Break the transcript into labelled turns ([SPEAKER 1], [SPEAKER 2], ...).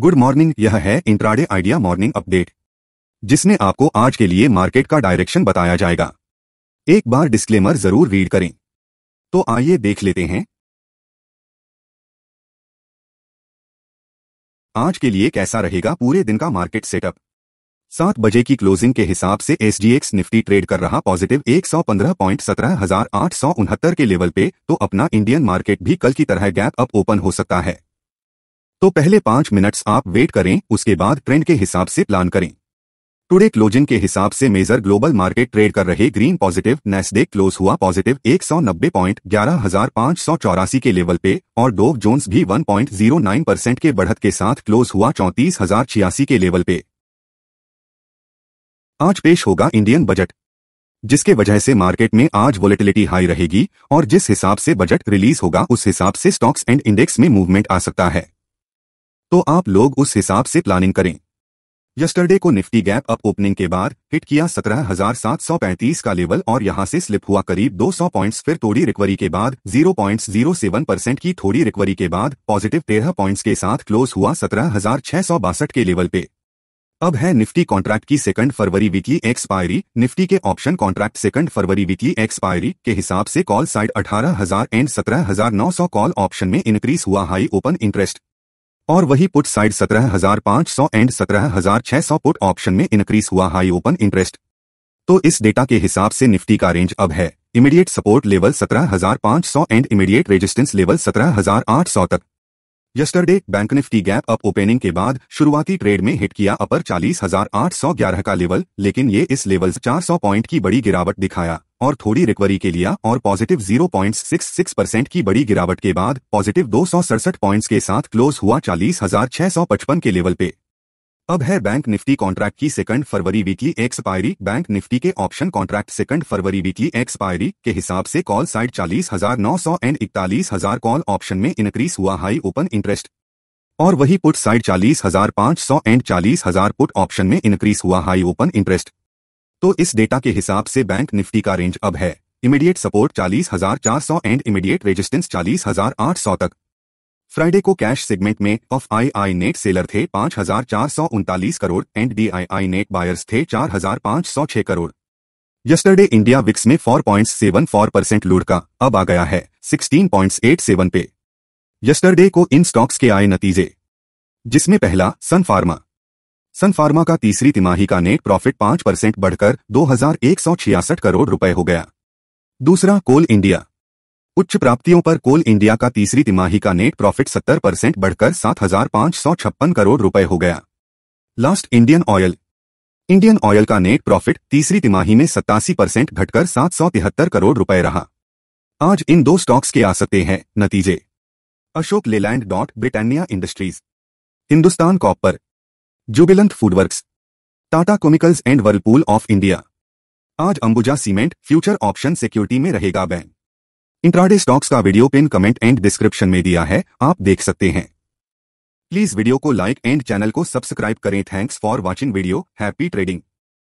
[SPEAKER 1] good morning यह है intraday idea morning update जिसने आपको आज के लिए मार्केट का डायरेक्शन बताया जाएगा एक बार डिस्क्लेमर जरूर रीड करें तो आइए देख लेते हैं आज के लिए कैसा रहेगा पूरे दिन का मार्केट सेटअप सात बजे की क्लोजिंग के हिसाब से एसडीएक्स निफ्टी ट्रेड कर रहा पॉजिटिव एक सौ पंद्रह पॉइंट सत्रह हजार आठ सौ उनहत्तर के लेवल पे तो अपना इंडियन मार्केट भी कल की तरह गैप अप ओपन हो सकता है तो पहले पांच मिनट्स आप वेट करें उसके बाद ट्रेंड के हिसाब से प्लान करें टुडे क्लोजिंग के हिसाब से मेजर ग्लोबल मार्केट ट्रेड कर रहे ग्रीन पॉजिटिव नेस्डे क्लोज हुआ पॉजिटिव एक सौ नब्बे पॉइंट ग्यारह हजार पाँच सौ चौरासी के लेवल पे और डोव जोन्स भी one point zero nine percent के बढ़त के साथ क्लोज हुआ चौंतीस हजार छियासी के लेवल पे आज पेश होगा इंडियन बजट जिसके वजह से मार्केट में आज वोलेटिलिटी हाई रहेगी और जिस हिसाब से बजट रिलीज होगा उस हिसाब से स्टॉक्स एंड इंडेक्स में मूवमेंट आ सकता है तो आप लोग उस हिसाब से प्लानिंग करें यस्टरडे को निफ्टी गैप अप ओपनिंग के बाद हिट किया सत्रह हजार सात सौ पैंतीस का लेवल और यहां से स्लिप हुआ करीब 200 पॉइंट्स फिर थोड़ी रिकवरी के बाद 0.07 परसेंट की थोड़ी रिकवरी के बाद पॉजिटिव 13 पॉइंट्स के साथ क्लोज हुआ सत्रह के लेवल पे अब है निफ्टी कॉन्ट्रैक्ट की second February weekly expiry Nifty के option contract second February weekly expiry के हिसाब से call side 18,000 and 17,900 call option में इंक्रीज हुआ हाई ओपन इंटरेस्ट और वही पुट साइड सत्रह हजार पांच सौ एंड सत्रह हजार छह सौ पुट ऑप्शन में इंक्रीज हुआ हाई ओपन इंटरेस्ट तो इस डेटा के हिसाब से निफ्टी का रेंज अब है इमीडिएट सपोर्ट लेवल सत्रह हजार पांच सौ एंड इमीडिएट रेजिस्टेंस लेवल सत्रह हजार आठ सौ तक yesterday bank Nifty gap up opening के बाद शुरुआती ट्रेड में हिट किया अपर 40,811 का लेवल लेकिन ये इस लेवल 400 पॉइंट की बड़ी गिरावट दिखाया और थोड़ी रिकवरी के लिया और पॉजिटिव 0.66 परसेंट की बड़ी गिरावट के बाद पॉजिटिव दो पॉइंट्स के साथ क्लोज हुआ पचपन के लेवल पे अब है बैंक निफ्टी कॉन्ट्रैक्ट की second February weekly expiry bank Nifty के option contract second February weekly expiry के हिसाब से कॉल साइड चालीस हजार नौ सौ एंड इकतालीस हजार कॉल ऑप्शन में इनक्रीज हुआ हाई ओपन इंटरेस्ट और वही पुट साइड चालीस हजार पांच सौ एंड चालीस हजार पुट ऑप्शन में इनक्रीज हुआ हाई ओपन इंटरेस्ट तो इस डेटा के हिसाब से बैंक निफ्टी का रेंज अब है इमीडिएट सपोर्ट चालीस हजार चार सौ एंड इमीडिएट रेजिस्टेंस चालीस हजार आठ सौ तक फ्राइडे को कैश सेगमेंट में F I I net seller थे पाँच हजार चार सौ उनतालीस crore and D I I net buyers थे चार हजार पाँच सौ छह करोड़ यस्टरडे इंडिया विक्स में फोर सेवन फोर परसेंट लूट का अब आ गया है सिक्सटीन पॉइंट एट सेवन पे यस्टरडे को इन स्टॉक्स के आए नतीजे जिसमें पहला सन फार्मा सन फार्मा का तीसरी तिमाही का नेट प्रॉफिट पांच परसेंट बढ़कर दो हजार एक सौ छियासठ करोड़ रुपए हो गया दूसरा कोल इंडिया उच्च प्राप्तियों पर कोल इंडिया का तीसरी तिमाही का नेट प्रॉफिट 70 परसेंट बढ़कर सात करोड़ रुपए हो गया last Indian Oil Indian Oil का नेट प्रॉफिट तीसरी तिमाही में सत्तासी परसेंट घटकर सात करोड़ रुपए रहा आज इन दो स्टॉक्स के आ सकते हैं नतीजे Ashok Leyland dot Britannia Industries Hindustan Copper Jubilant FoodWorks Tata Chemicals and Whirlpool of India आज Ambuja Cement future option security में रहेगा बैंक इंट्राडे स्टॉक्स का video pin comment and description में दिया है आप देख सकते हैं प्लीज वीडियो को लाइक एंड चैनल को सब्सक्राइब करें thanks for watching video happy trading